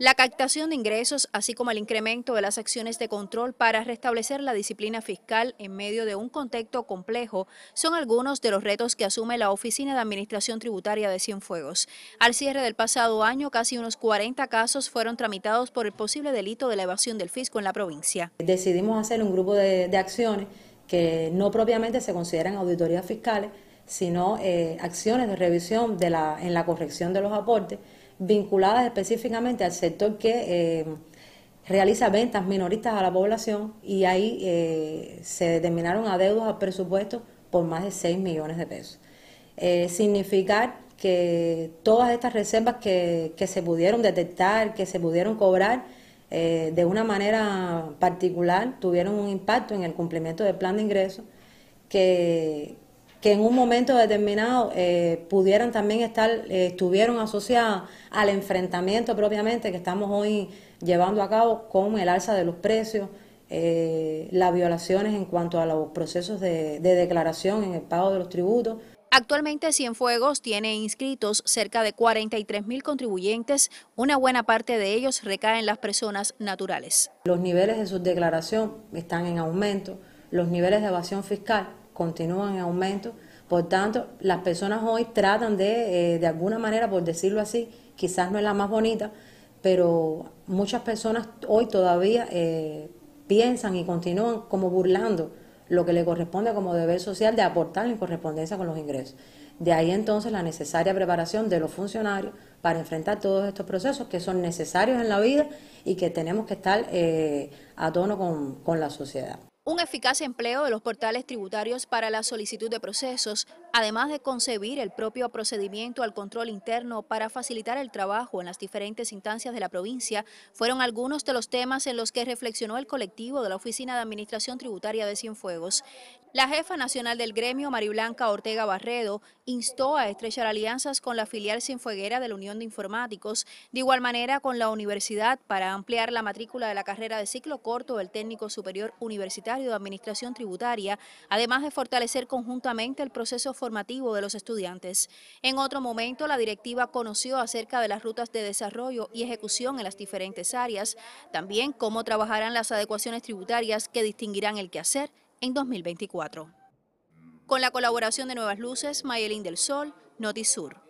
La captación de ingresos, así como el incremento de las acciones de control para restablecer la disciplina fiscal en medio de un contexto complejo, son algunos de los retos que asume la Oficina de Administración Tributaria de Cienfuegos. Al cierre del pasado año, casi unos 40 casos fueron tramitados por el posible delito de la evasión del fisco en la provincia. Decidimos hacer un grupo de, acciones que no propiamente se consideran auditorías fiscales, sino eh, acciones de revisión en la corrección de los aportes vinculadas específicamente al sector que eh, realiza ventas minoristas a la población y ahí eh, se determinaron adeudos al presupuesto por más de 6 millones de pesos. Eh, significar que todas estas reservas que, que, se pudieron detectar, que se pudieron cobrar eh, de una manera particular, tuvieron un impacto en el cumplimiento del plan de ingresos, que, que en un momento determinado eh, pudieran también estar, eh, estuvieron asociadas al enfrentamiento propiamente que estamos hoy llevando a cabo con el alza de los precios, eh, las violaciones en cuanto a los procesos de, declaración en el pago de los tributos. Actualmente Cienfuegos tiene inscritos cerca de 43 mil contribuyentes, una buena parte de ellos recaen en las personas naturales. Los niveles de su declaración están en aumento, los niveles de evasión fiscal continúan en aumento. Por tanto, las personas hoy tratan de, eh, de alguna manera, por decirlo así, quizás no es la más bonita, pero muchas personas hoy todavía eh, piensan y continúan como burlando lo que le corresponde como deber social de aportar en correspondencia con los ingresos. De ahí entonces la necesaria preparación de los funcionarios para enfrentar todos estos procesos que son necesarios en la vida y que tenemos que estar eh, a tono con la sociedad un eficaz empleo de los portales tributarios para la solicitud de procesos, además de concebir el propio procedimiento al control interno para facilitar el trabajo en las diferentes instancias de la provincia, fueron algunos de los temas en los que reflexionó el colectivo de la Oficina de Administración Tributaria de Cienfuegos. La jefa nacional del gremio, Blanca Ortega Barredo, instó a estrechar alianzas con la filial cienfueguera de la Unión de Informáticos, de igual manera con la universidad para ampliar la matrícula de la carrera de ciclo corto del técnico superior universitario de Administración Tributaria, además de fortalecer conjuntamente el proceso formativo de los estudiantes. En otro momento, la directiva conoció acerca de las rutas de desarrollo y ejecución en las diferentes áreas, también cómo trabajarán las adecuaciones tributarias que distinguirán el quehacer en 2024. Con la colaboración de Nuevas Luces, Mayelín del Sol, Notisur.